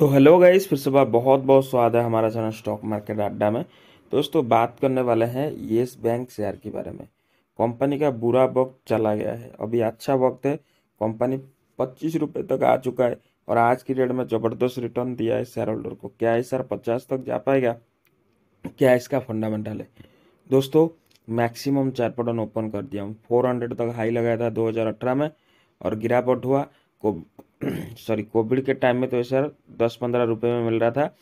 तो hello guys फिर से बार बहुत बहुत स्वाद है हमारा चैनल स्टॉक मार्केट अड्डा में दोस्तों बात करने वाले हैं येस बैंक शेयर के बारे में कंपनी का बुरा वक्त चला गया है अभी अच्छा वक्त है कंपनी पच्चीस रुपये तक आ चुका है और आज की डेट में ज़बरदस्त रिटर्न दिया है शेयर होल्डर को क्या है सर पचास तक जा पाएगा क्या इसका फंडामेंटल है दोस्तों मैक्सिमम चार पटन ओपन कर दिया हम फोर हंड्रेड तक हाई लगाया था दो हज़ार अठारह में और गिरावट हुआ को सॉरी कोविड के टाइम में तो ये सर दस पंद्रह रुपये में मिल रहा था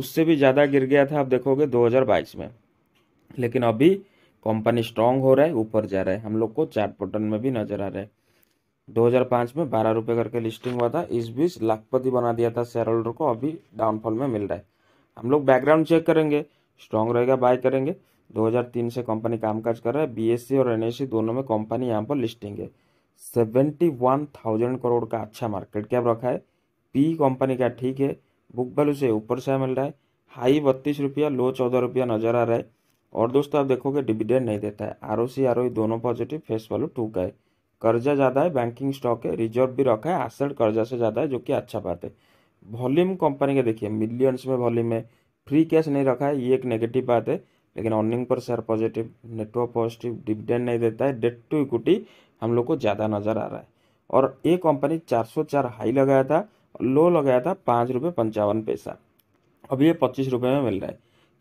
उससे भी ज़्यादा गिर गया था आप देखोगे 2022 में लेकिन अभी कंपनी स्ट्रांग हो रहा है ऊपर जा रहा है हम लोग को चार्ट पैटर्न में भी नज़र आ रहा है 2005 में बारह रुपये करके लिस्टिंग हुआ था इस बीच लाखपति बना दिया था शेयर होल्डर को अभी डाउनफॉल में मिल रहा है हम लोग बैकग्राउंड चेक करेंगे स्ट्रांग रहेगा बाय करेंगे 2003 से कंपनी कामकाज कर रहा है बीएससी e और एनएससी e दोनों में कंपनी यहाँ पर लिस्टिंग है सेवेंटी वन थाउजेंड करोड़ का अच्छा मार्केट कैप रखा है पी कंपनी का ठीक है बुक वैल्यू से ऊपर से मिल रहा है हाई बत्तीस रुपया लो चौदह रुपया नज़र आ रहा है और दोस्तों आप देखोगे डिविडेंड नहीं देता है R O C R O दोनों पॉजिटिव फेस वैल्यू टू का है कर्जा ज़्यादा है बैंकिंग स्टॉक है रिजर्व भी रखा है एसेट कर्जा से ज़्यादा है जो कि अच्छा बात है वॉल्यूम कंपनी के देखिए मिलियंस में वॉल्यूम है फ्री कैश नहीं रखा है ये एक नेगेटिव बात है लेकिन earning per share positive network positive dividend नहीं देता है डेट टू इक्विटी हम लोग को ज़्यादा नज़र आ रहा है और ये कंपनी 404 हाई लगाया था लो लगाया था पाँच रुपये पंचावन पैसा अब ये पच्चीस रुपये में मिल रहा है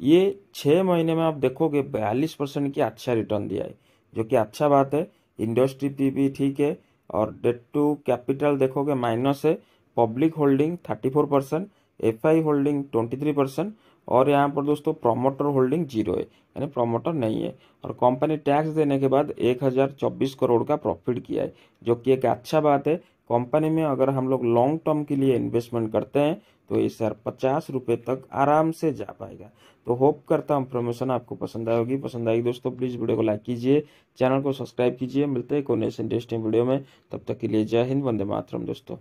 ये छः महीने में आप देखोगे बयालीस परसेंट की अच्छा रिटर्न दिया है जो कि अच्छा बात है इंडस्ट्री पी भी ठीक है और डेट टू कैपिटल देखोगे माइनस है public holding thirty four percent F I holding twenty three percent और यहाँ पर दोस्तों प्रोमोटर होल्डिंग जीरो है यानी प्रोमोटर नहीं है और कंपनी टैक्स देने के बाद एक हज़ार चौबीस करोड़ का प्रॉफिट किया है जो कि एक अच्छा बात है कंपनी में अगर हम लोग लॉन्ग टर्म के लिए इन्वेस्टमेंट करते हैं तो ये सर पचास रुपये तक आराम से जा पाएगा तो होप करता हूँ इन्फॉर्मेशन आपको पसंद आएगी पसंद आएगी दोस्तों प्लीज़ वीडियो को लाइक कीजिए चैनल को सब्सक्राइब कीजिए मिलते हैं कोई नेक्स्ट इंटरेस्टिंग वीडियो में तब तक के लिए जय हिंद वंदे मातरम दोस्तों